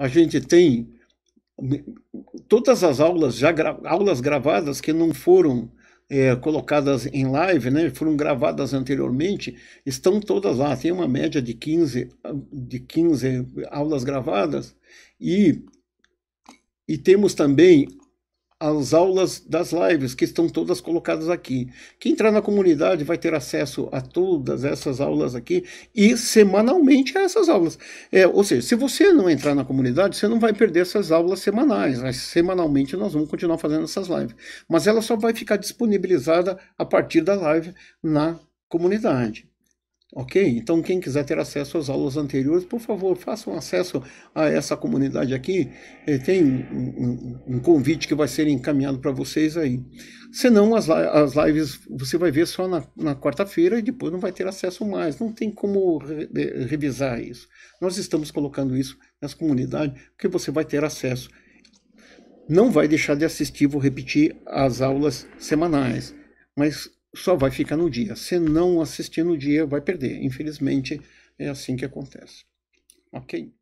a gente tem todas as aulas, já gra aulas gravadas que não foram é, colocadas em live, né, foram gravadas anteriormente, estão todas lá. Tem uma média de 15, de 15 aulas gravadas e, e temos também as aulas das lives que estão todas colocadas aqui. Quem entrar na comunidade vai ter acesso a todas essas aulas aqui e semanalmente a essas aulas. É, ou seja, se você não entrar na comunidade, você não vai perder essas aulas semanais. Mas semanalmente nós vamos continuar fazendo essas lives. Mas ela só vai ficar disponibilizada a partir da live na comunidade. Ok? Então, quem quiser ter acesso às aulas anteriores, por favor, façam acesso a essa comunidade aqui. Eh, tem um, um, um convite que vai ser encaminhado para vocês aí. Senão, as, as lives você vai ver só na, na quarta-feira e depois não vai ter acesso mais. Não tem como re, revisar isso. Nós estamos colocando isso nessa comunidade, porque você vai ter acesso. Não vai deixar de assistir, vou repetir, as aulas semanais. Mas só vai ficar no dia. Se não assistir no dia, vai perder. Infelizmente, é assim que acontece. Ok?